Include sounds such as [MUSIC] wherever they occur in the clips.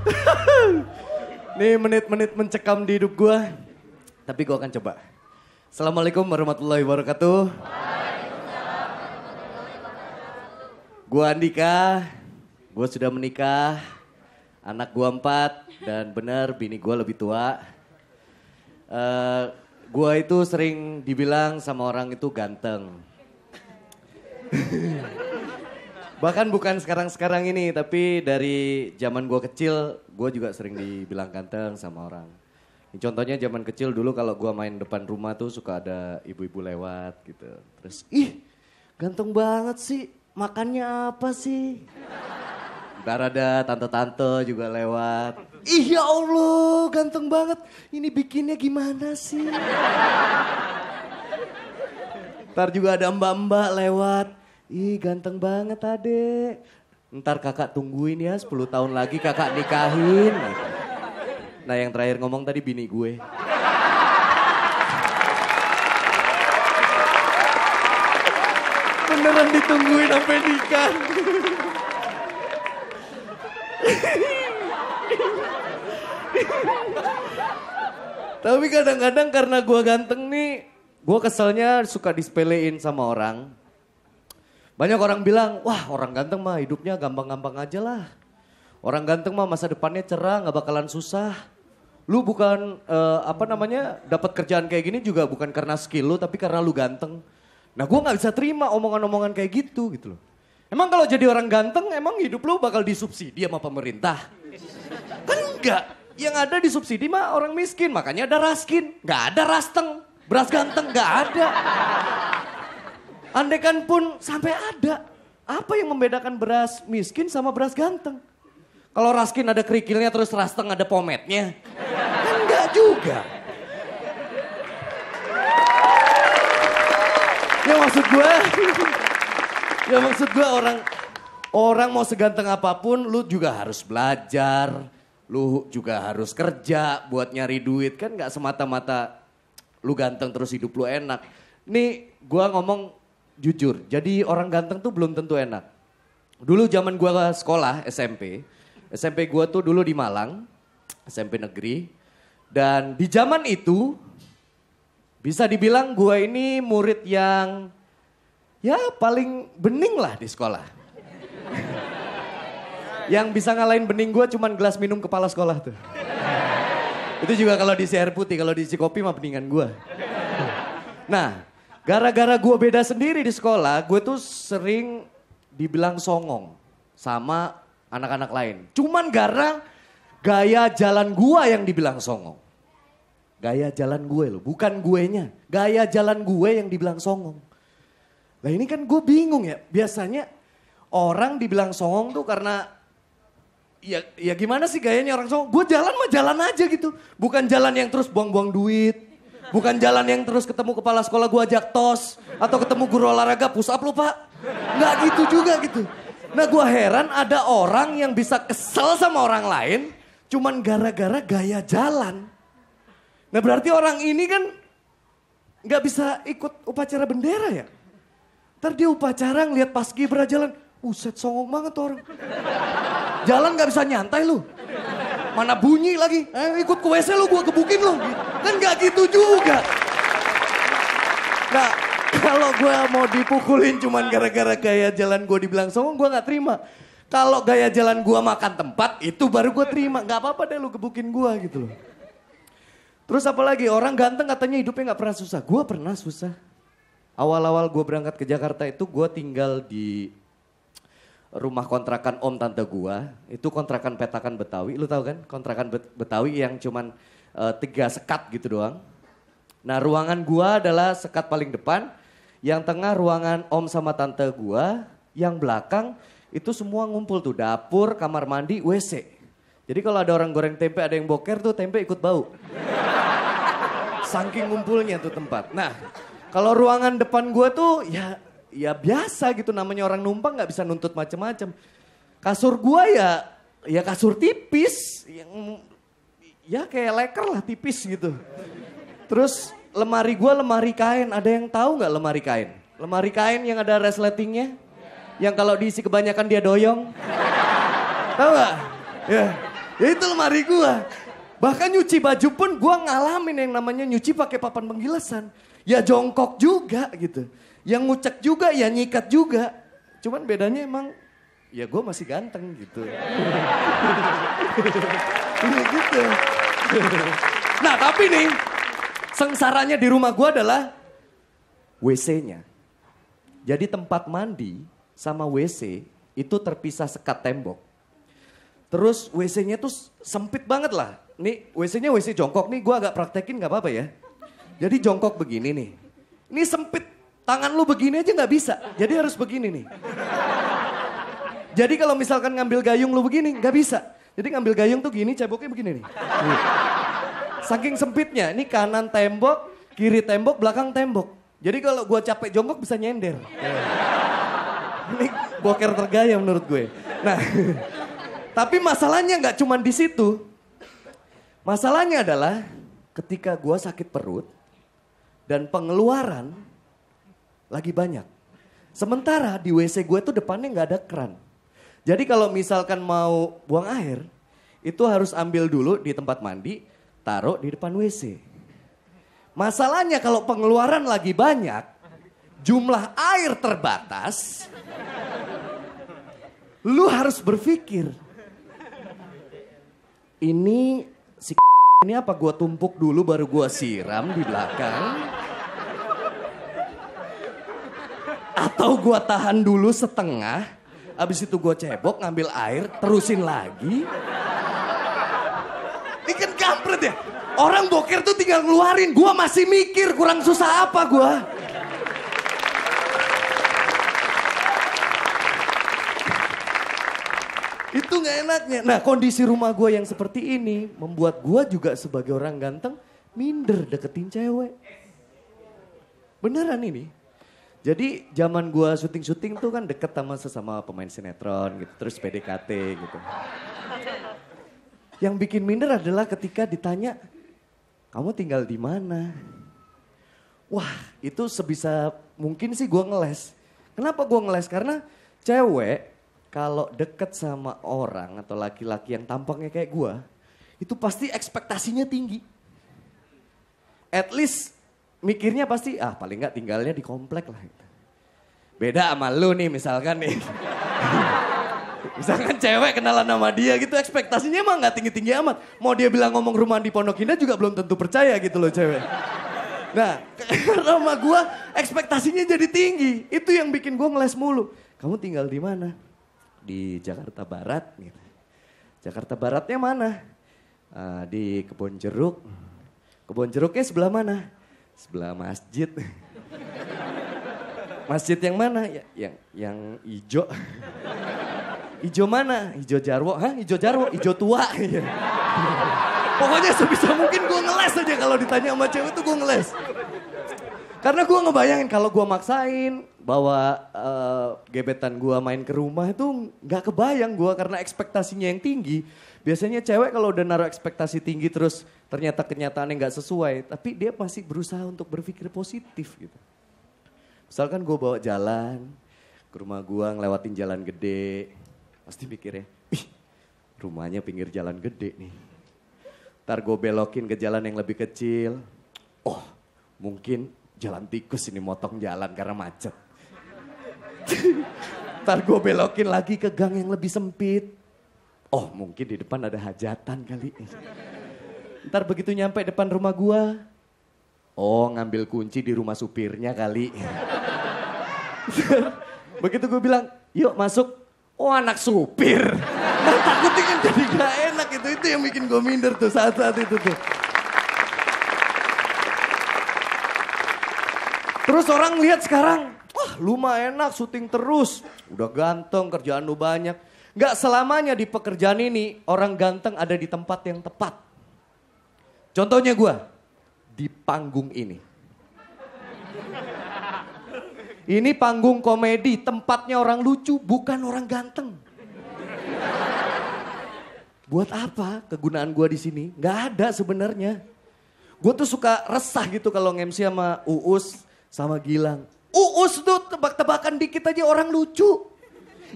[LAUGHS] Nih menit-menit mencekam di hidup gue. Tapi gue akan coba. Assalamualaikum warahmatullahi wabarakatuh. Gue Andika. Gue sudah menikah. Anak gue empat. Dan bener bini gue lebih tua. Uh, eh, gue itu sering dibilang sama orang itu ganteng. [LAUGHS] Bahkan bukan sekarang-sekarang ini, tapi dari zaman gue kecil, gue juga sering dibilang ganteng sama orang. Contohnya zaman kecil dulu kalau gue main depan rumah tuh suka ada ibu-ibu lewat gitu. Terus, ih ganteng banget sih, makannya apa sih? Ntar ada tante-tante juga lewat. Ih ya Allah, ganteng banget. Ini bikinnya gimana sih? Ntar juga ada mbak-mbak lewat Ih ganteng banget adek. Ntar kakak tungguin ya 10 tahun lagi kakak nikahin. Nah yang terakhir ngomong tadi bini gue. Beneran ditungguin sampai nikah. Tapi kadang-kadang karena gue ganteng nih, gue keselnya suka disepelein sama orang. Banyak orang bilang, wah orang ganteng mah hidupnya gampang-gampang aja lah. Orang ganteng mah masa depannya cerah, gak bakalan susah. Lu bukan uh, apa namanya dapat kerjaan kayak gini juga bukan karena skill lu tapi karena lu ganteng. Nah gue gak bisa terima omongan-omongan kayak gitu gitu loh. Emang kalau jadi orang ganteng emang hidup lu bakal disubsidi sama pemerintah? Kan enggak. Yang ada disubsidi mah orang miskin makanya ada raskin. Gak ada rasteng. Beras ganteng gak ada. Andekan pun sampai ada. Apa yang membedakan beras miskin sama beras ganteng? Kalau raskin ada kerikilnya terus rasteng ada pometnya. Kan enggak juga. Ya maksud gue, ya maksud gue orang orang mau seganteng apapun, lu juga harus belajar, lu juga harus kerja buat nyari duit kan nggak semata-mata lu ganteng terus hidup lu enak. Nih gue ngomong jujur. Jadi orang ganteng tuh belum tentu enak. Dulu zaman gua sekolah SMP, SMP gua tuh dulu di Malang, SMP negeri. Dan di zaman itu bisa dibilang gua ini murid yang ya paling bening lah di sekolah. [LAUGHS] yang bisa ngalahin bening gua cuman gelas minum kepala sekolah tuh. itu juga kalau di air putih, kalau di kopi mah beningan gua. Nah, Gara-gara gue beda sendiri di sekolah, gue tuh sering dibilang songong sama anak-anak lain. Cuman gara gaya jalan gue yang dibilang songong. Gaya jalan gue loh, bukan guenya. Gaya jalan gue yang dibilang songong. Nah ini kan gue bingung ya, biasanya orang dibilang songong tuh karena ya ya gimana sih gayanya orang songong. Gue jalan mah jalan aja gitu. Bukan jalan yang terus buang-buang duit, Bukan jalan yang terus ketemu kepala sekolah gue ajak tos. Atau ketemu guru olahraga push up lo pak. Nggak gitu juga gitu. Nah gue heran ada orang yang bisa kesel sama orang lain cuman gara-gara gaya jalan. Nah berarti orang ini kan nggak bisa ikut upacara bendera ya. Ntar dia upacara ngeliat pas Gibra jalan, uset songong banget orang. Jalan gak bisa nyantai lu. Mana bunyi lagi? Eh, ikut ke WC lu, gue gebukin lu. Kan gak gitu juga. Nah, kalau gue mau dipukulin cuman gara-gara gaya jalan gue dibilang songong, gue gak terima. Kalau gaya jalan gue makan tempat, itu baru gue terima. Gak apa-apa deh lu gebukin gue gitu loh. Terus apalagi orang ganteng katanya hidupnya gak pernah susah. Gue pernah susah. Awal-awal gue berangkat ke Jakarta itu gue tinggal di rumah kontrakan om tante gua itu kontrakan petakan Betawi lu tahu kan kontrakan Betawi yang cuman uh, tiga sekat gitu doang nah ruangan gua adalah sekat paling depan yang tengah ruangan om sama tante gua yang belakang itu semua ngumpul tuh dapur kamar mandi WC jadi kalau ada orang goreng tempe ada yang boker tuh tempe ikut bau saking ngumpulnya tuh tempat nah kalau ruangan depan gua tuh ya ya biasa gitu namanya orang numpang nggak bisa nuntut macam-macam. Kasur gua ya ya kasur tipis yang ya kayak leker lah tipis gitu. Terus lemari gua lemari kain, ada yang tahu nggak lemari kain? Lemari kain yang ada resletingnya? Yang kalau diisi kebanyakan dia doyong. tahu nggak? Ya. ya itu lemari gua. Bahkan nyuci baju pun gue ngalamin yang namanya nyuci pakai papan penggilesan. Ya jongkok juga gitu. Yang ngucek juga, ya nyikat juga. Cuman bedanya emang ya gue masih ganteng gitu. Iya [LAUGHS] gitu. nah tapi nih, sengsaranya di rumah gue adalah WC-nya. Jadi tempat mandi sama WC itu terpisah sekat tembok. Terus WC-nya tuh sempit banget lah. Nih WC-nya WC jongkok nih gue agak praktekin gak apa-apa ya. Jadi jongkok begini nih. Ini sempit. Tangan lu begini aja gak bisa. Jadi harus begini nih. Jadi kalau misalkan ngambil gayung lu begini, gak bisa. Jadi ngambil gayung tuh gini, ceboknya begini nih. Saking sempitnya, ini kanan tembok, kiri tembok, belakang tembok. Jadi kalau gue capek jongkok bisa nyender. Ini boker tergaya menurut gue. Nah, [LAUGHS] tapi masalahnya nggak cuma di situ. Masalahnya adalah ketika gue sakit perut dan pengeluaran lagi banyak. Sementara di WC gue tuh depannya nggak ada keran. Jadi kalau misalkan mau buang air, itu harus ambil dulu di tempat mandi, taruh di depan WC. Masalahnya kalau pengeluaran lagi banyak, jumlah air terbatas, lu harus berpikir, ini ini apa gua tumpuk dulu baru gua siram di belakang? Atau gua tahan dulu setengah, abis itu gua cebok ngambil air, terusin lagi? Ini kan kampret ya? Orang boker tuh tinggal ngeluarin, gua masih mikir kurang susah apa gua. itu nggak enaknya. Nah kondisi rumah gue yang seperti ini membuat gue juga sebagai orang ganteng minder deketin cewek. Beneran ini. Jadi zaman gue syuting-syuting tuh kan deket sama sesama pemain sinetron gitu, terus PDKT gitu. Yang bikin minder adalah ketika ditanya, kamu tinggal di mana? Wah itu sebisa mungkin sih gue ngeles. Kenapa gue ngeles? Karena cewek kalau deket sama orang atau laki-laki yang tampangnya kayak gue, itu pasti ekspektasinya tinggi. At least mikirnya pasti, ah paling nggak tinggalnya di komplek lah. Beda sama lu nih misalkan nih. [LAUGHS] misalkan cewek kenalan sama dia gitu, ekspektasinya emang nggak tinggi-tinggi amat. Mau dia bilang ngomong rumah di Pondok Indah juga belum tentu percaya gitu loh cewek. Nah, karena [LAUGHS] sama gue ekspektasinya jadi tinggi. Itu yang bikin gue ngeles mulu. Kamu tinggal di mana? di Jakarta Barat. Gitu. Jakarta Baratnya mana? Uh, di Kebon Jeruk. Kebon Jeruknya sebelah mana? Sebelah masjid. [LAUGHS] masjid yang mana? Ya, yang yang ijo. [LAUGHS] ijo mana? Ijo Jarwo. Hah? Ijo Jarwo? Ijo tua. [LAUGHS] Pokoknya sebisa mungkin gue ngeles aja kalau ditanya sama cewek tuh gue ngeles. Karena gue ngebayangin kalau gue maksain bawa uh, gebetan gue main ke rumah itu nggak kebayang gue karena ekspektasinya yang tinggi. Biasanya cewek kalau udah naruh ekspektasi tinggi terus ternyata kenyataannya nggak sesuai, tapi dia pasti berusaha untuk berpikir positif gitu. Misalkan gue bawa jalan ke rumah gue ngelewatin jalan gede, pasti mikirnya, ih rumahnya pinggir jalan gede nih. Ntar gue belokin ke jalan yang lebih kecil, oh mungkin jalan tikus ini motong jalan karena macet. [LAUGHS] Ntar gue belokin lagi ke gang yang lebih sempit. Oh mungkin di depan ada hajatan kali. Ntar begitu nyampe depan rumah gue. Oh ngambil kunci di rumah supirnya kali. [LAUGHS] begitu gue bilang, yuk masuk. Oh anak supir. [LAUGHS] Nah takutnya kan jadi gak enak itu. Itu yang bikin gue minder tuh saat-saat itu tuh. Terus orang lihat sekarang, wah lumayan enak syuting terus. Udah ganteng, kerjaan lu banyak. Gak selamanya di pekerjaan ini orang ganteng ada di tempat yang tepat. Contohnya gue, di panggung ini. Ini panggung komedi, tempatnya orang lucu, bukan orang ganteng. Buat apa kegunaan gue di sini? Gak ada sebenarnya. Gue tuh suka resah gitu kalau ngemsi sama Uus sama Gilang. Uus tuh tebak-tebakan dikit aja orang lucu.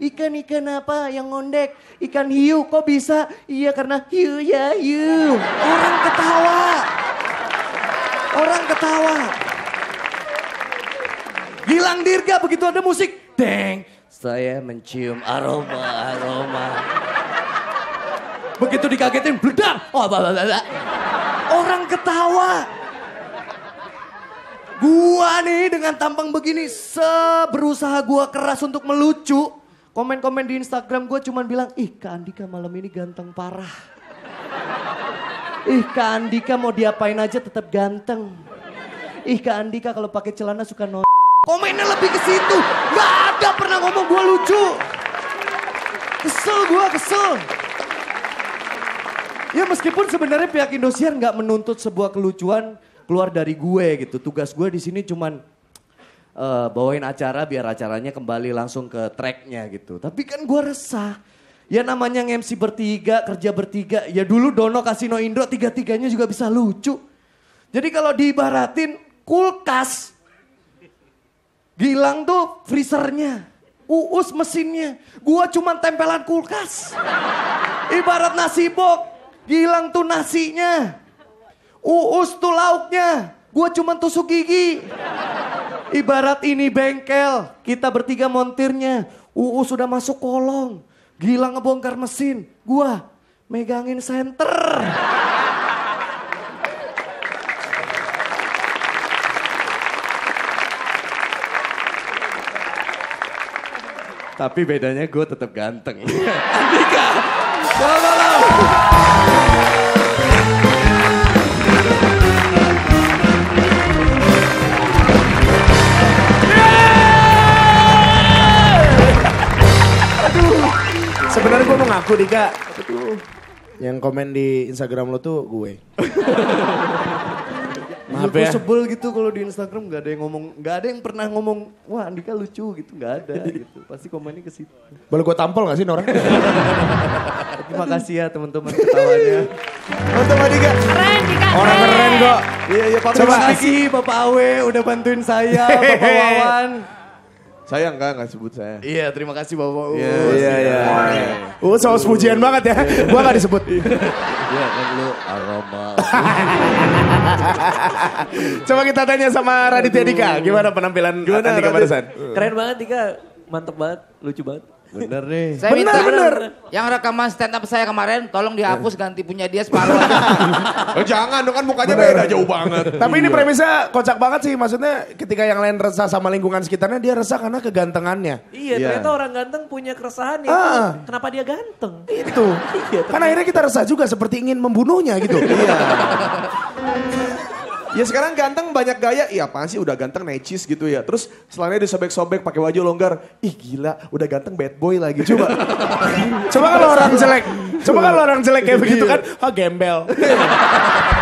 Ikan-ikan apa yang ngondek? Ikan hiu, kok bisa? Iya karena hiu ya hiu. Orang ketawa. Orang ketawa. Gilang Dirga begitu ada musik. Deng, saya mencium aroma-aroma. Begitu dikagetin, bledak. Oh, baba, Orang ketawa. Gua nih dengan tampang begini seberusaha gua keras untuk melucu. Komen-komen di Instagram gua cuman bilang, ih Kak Andika malam ini ganteng parah. Ih Kak Andika mau diapain aja tetap ganteng. Ih Kak Andika kalau pakai celana suka no. Komennya lebih ke situ. Gak ada pernah ngomong gua lucu. Kesel gua, kesel. Ya meskipun sebenarnya pihak Indosiar nggak menuntut sebuah kelucuan, keluar dari gue gitu. Tugas gue di sini cuman uh, bawain acara biar acaranya kembali langsung ke tracknya gitu. Tapi kan gue resah. Ya namanya MC bertiga, kerja bertiga. Ya dulu Dono Kasino Indro tiga-tiganya juga bisa lucu. Jadi kalau diibaratin kulkas. Gilang tuh freezernya. Uus mesinnya. Gua cuman tempelan kulkas. Ibarat nasi bok. Gilang tuh nasinya. Uus tuh lauknya. Gue cuman tusuk gigi. Ibarat ini bengkel. Kita bertiga montirnya. Uus sudah masuk kolong. Gila ngebongkar mesin. Gue megangin senter. Tapi bedanya gue tetap ganteng. [LAUGHS] Andika, selamat malam. aku Dika. Yang komen di Instagram lo tuh gue. [LAUGHS] Maaf ya. sebel gitu kalau di Instagram gak ada yang ngomong, gak ada yang pernah ngomong, wah Andika lucu gitu, gak ada gitu. Pasti komennya ke situ. Boleh gue tampol gak sih Nora? [LAUGHS] Terima kasih ya teman-teman ketawanya. Untuk Andika. Keren, Dika. Orang keren kok. Iya, iya Pak. Terima kasih Bapak Awe udah bantuin saya, [LAUGHS] Bapak Wawan sayang enggak, enggak sebut saya. Iya, terima kasih Bapak Uus. Iya, iya, iya. iya. iya. Uus saus pujian banget ya. Iya. Gua enggak disebut. Iya, kan lu aroma. [LAUGHS] Coba kita tanya sama Raditya Dika, gimana penampilan Gimana Dika Radit? Keren banget Dika, mantep banget, lucu banget. Bener nih Saya bener, minta bener. Yang rekaman stand up saya kemarin tolong dihapus ganti punya dia separuh. [LAUGHS] Oh, jangan dong kan mukanya bener. beda jauh banget. Tapi ini iya. premisnya kocak banget sih. Maksudnya ketika yang lain resah sama lingkungan sekitarnya dia resah karena kegantengannya. Iya, yeah. ternyata orang ganteng punya keresahan ya. Ah. Kenapa dia ganteng? Itu. [LAUGHS] iya, karena akhirnya kita resah juga seperti ingin membunuhnya gitu. Iya. [LAUGHS] Ya sekarang ganteng banyak gaya, iya apaan sih udah ganteng necis gitu ya. Terus selainnya disobek-sobek pakai baju longgar. Ih gila, udah ganteng bad boy lagi. Coba. coba kalau orang jelek, [LAUGHS] coba kalau orang jelek kayak iya. begitu kan, oh, gembel. [LAUGHS]